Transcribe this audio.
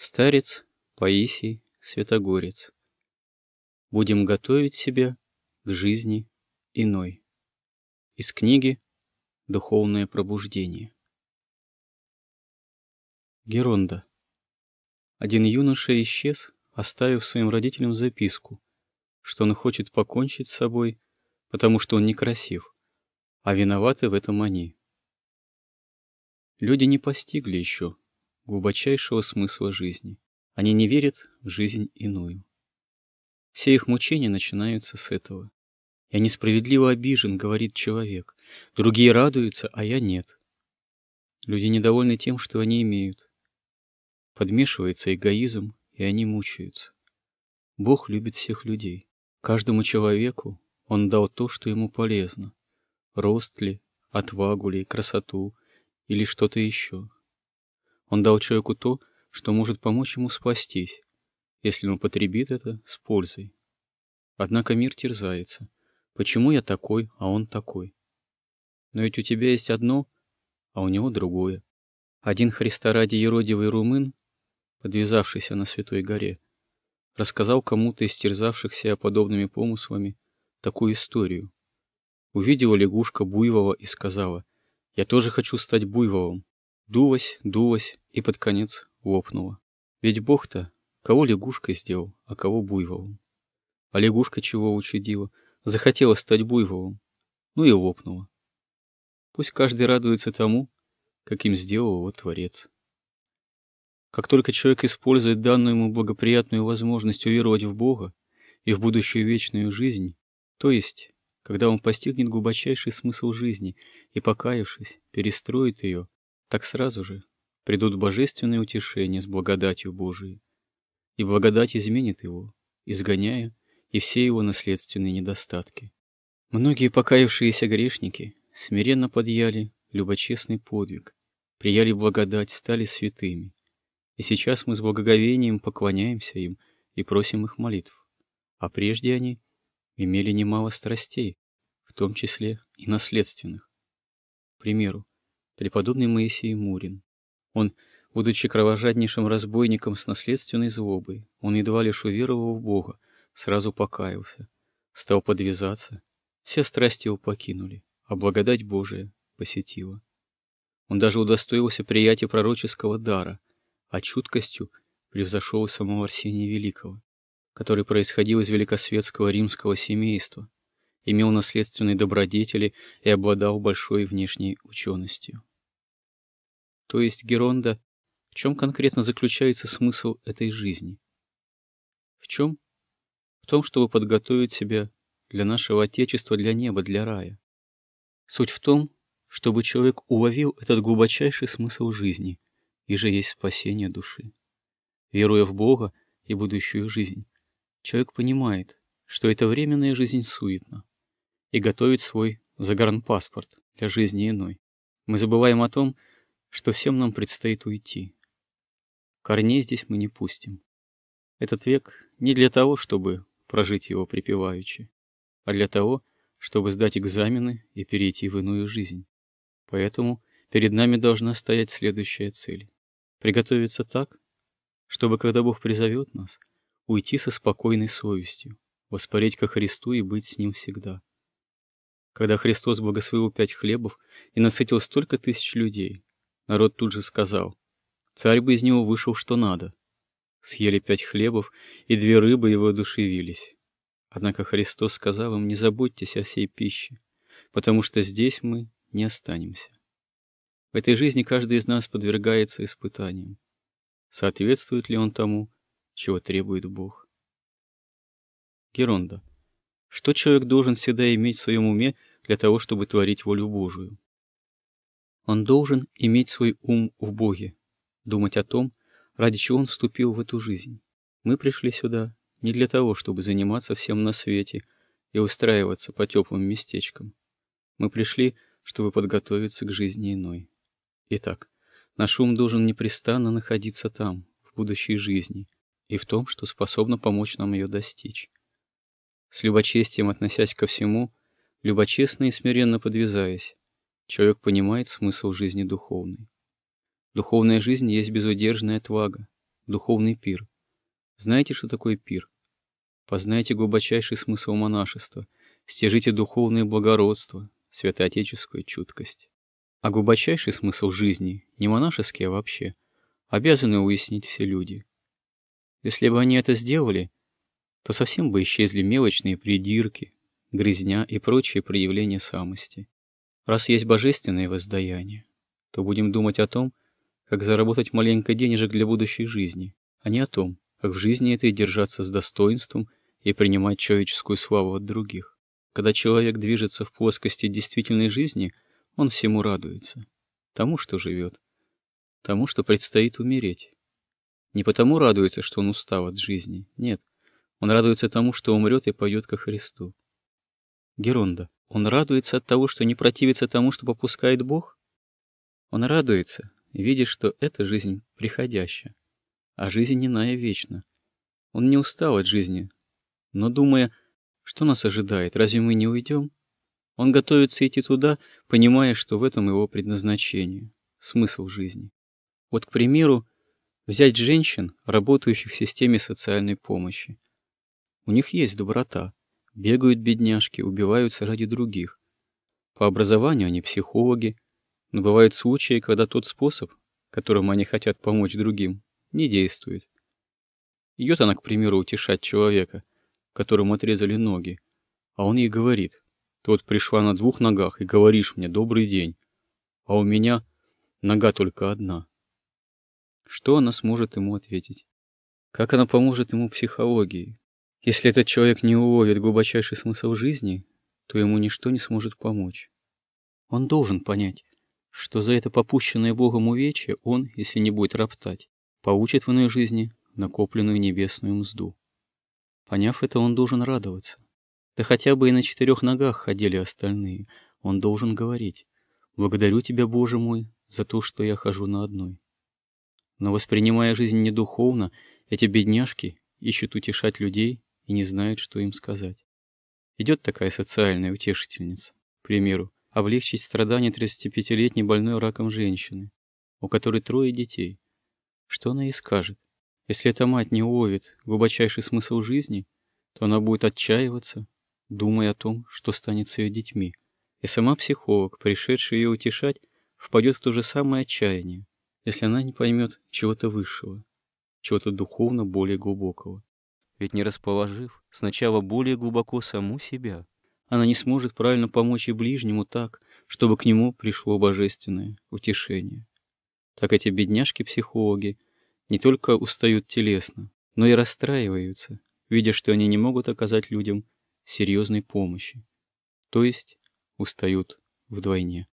Старец Паисий Святогорец. Будем готовить себя к жизни иной. Из книги «Духовное пробуждение». Геронда. Один юноша исчез, оставив своим родителям записку, что он хочет покончить с собой, потому что он некрасив, а виноваты в этом они. Люди не постигли еще, глубочайшего смысла жизни. Они не верят в жизнь иную. Все их мучения начинаются с этого. «Я несправедливо обижен», — говорит человек. «Другие радуются, а я нет». Люди недовольны тем, что они имеют. Подмешивается эгоизм, и они мучаются. Бог любит всех людей. Каждому человеку Он дал то, что ему полезно. Рост ли, отвагу ли, красоту или что-то еще. Он дал человеку то, что может помочь ему спастись, если он потребит это с пользой. Однако мир терзается. Почему я такой, а он такой? Но ведь у тебя есть одно, а у него другое. Один Христа ради еродивый румын, подвязавшийся на Святой горе, рассказал кому-то из терзавшихся подобными помыслами такую историю. Увидела лягушка буйвола и сказала, «Я тоже хочу стать буйволом». Дулась, дулась и под конец лопнула. Ведь бог-то кого лягушкой сделал, а кого буйволом. А лягушка чего учудила? Захотела стать буйволом. Ну и лопнула. Пусть каждый радуется тому, каким сделал его Творец. Как только человек использует данную ему благоприятную возможность уверовать в Бога и в будущую вечную жизнь, то есть, когда он постигнет глубочайший смысл жизни и, покаявшись, перестроит ее так сразу же придут божественные утешения с благодатью Божией, и благодать изменит его, изгоняя и все его наследственные недостатки. Многие покаявшиеся грешники смиренно подъяли любочестный подвиг, прияли благодать, стали святыми, и сейчас мы с благоговением поклоняемся им и просим их молитв, а прежде они имели немало страстей, в том числе и наследственных. К примеру, преподобный Моисей Мурин. Он, будучи кровожаднейшим разбойником с наследственной злобой, он едва лишь уверовал в Бога, сразу покаялся, стал подвязаться, все страсти его покинули, а благодать Божия посетила. Он даже удостоился приятия пророческого дара, а чуткостью превзошел самого Арсения Великого, который происходил из великосветского римского семейства, имел наследственные добродетели и обладал большой внешней ученостью то есть Геронда, в чем конкретно заключается смысл этой жизни? В чем? В том, чтобы подготовить себя для нашего Отечества, для неба, для рая. Суть в том, чтобы человек уловил этот глубочайший смысл жизни, и же есть спасение души. Веруя в Бога и будущую жизнь, человек понимает, что эта временная жизнь суетна, и готовит свой загранпаспорт для жизни иной. Мы забываем о том, что всем нам предстоит уйти. Корней здесь мы не пустим. Этот век не для того, чтобы прожить его припеваючи, а для того, чтобы сдать экзамены и перейти в иную жизнь. Поэтому перед нами должна стоять следующая цель. Приготовиться так, чтобы, когда Бог призовет нас, уйти со спокойной совестью, воспареть ко Христу и быть с Ним всегда. Когда Христос благословил пять хлебов и насытил столько тысяч людей, Народ тут же сказал, царь бы из него вышел что надо. Съели пять хлебов, и две рыбы его одушевились. Однако Христос сказал им, не заботьтесь о всей пище, потому что здесь мы не останемся. В этой жизни каждый из нас подвергается испытаниям. Соответствует ли он тому, чего требует Бог? Геронда. Что человек должен всегда иметь в своем уме для того, чтобы творить волю Божию? Он должен иметь свой ум в Боге, думать о том, ради чего он вступил в эту жизнь. Мы пришли сюда не для того, чтобы заниматься всем на свете и устраиваться по теплым местечкам. Мы пришли, чтобы подготовиться к жизни иной. Итак, наш ум должен непрестанно находиться там, в будущей жизни, и в том, что способно помочь нам ее достичь. С любочестием относясь ко всему, любочестно и смиренно подвязаясь, Человек понимает смысл жизни духовной. Духовная жизнь есть безудержная отвага, духовный пир. Знаете, что такое пир? Познайте глубочайший смысл монашества, стяжите духовное благородство, святоотеческую чуткость. А глубочайший смысл жизни, не монашеский, а вообще, обязаны уяснить все люди. Если бы они это сделали, то совсем бы исчезли мелочные придирки, грязня и прочие проявления самости. Раз есть божественное воздаяние, то будем думать о том, как заработать маленько денежек для будущей жизни, а не о том, как в жизни этой держаться с достоинством и принимать человеческую славу от других. Когда человек движется в плоскости действительной жизни, он всему радуется. Тому, что живет. Тому, что предстоит умереть. Не потому радуется, что он устал от жизни. Нет. Он радуется тому, что умрет и пойдет ко Христу. Геронда. Он радуется от того, что не противится тому, что попускает Бог? Он радуется, видя, что эта жизнь приходящая, а жизнь иная вечна. Он не устал от жизни, но думая, что нас ожидает, разве мы не уйдем? Он готовится идти туда, понимая, что в этом его предназначение, смысл жизни. Вот, к примеру, взять женщин, работающих в системе социальной помощи. У них есть доброта, Бегают бедняжки, убиваются ради других. По образованию они психологи, но бывают случаи, когда тот способ, которым они хотят помочь другим, не действует. Идет она, к примеру, утешать человека, которому отрезали ноги, а он ей говорит, «Ты вот пришла на двух ногах и говоришь мне «добрый день», а у меня нога только одна». Что она сможет ему ответить? Как она поможет ему психологии? Если этот человек не уловит глубочайший смысл жизни, то ему ничто не сможет помочь. Он должен понять, что за это попущенное Богом увечье он, если не будет роптать, получит в иной жизни накопленную небесную мзду. Поняв это, он должен радоваться. Да хотя бы и на четырех ногах ходили остальные. Он должен говорить «Благодарю тебя, Боже мой, за то, что я хожу на одной». Но воспринимая жизнь недуховно, эти бедняжки ищут утешать людей, и не знают, что им сказать. Идет такая социальная утешительница, к примеру, облегчить страдания 35-летней больной раком женщины, у которой трое детей. Что она ей скажет? Если эта мать не уловит глубочайший смысл жизни, то она будет отчаиваться, думая о том, что станет с ее детьми. И сама психолог, пришедшая ее утешать, впадет в то же самое отчаяние, если она не поймет чего-то высшего, чего-то духовно более глубокого ведь не расположив сначала более глубоко саму себя, она не сможет правильно помочь и ближнему так, чтобы к нему пришло божественное утешение. Так эти бедняжки-психологи не только устают телесно, но и расстраиваются, видя, что они не могут оказать людям серьезной помощи, то есть устают вдвойне.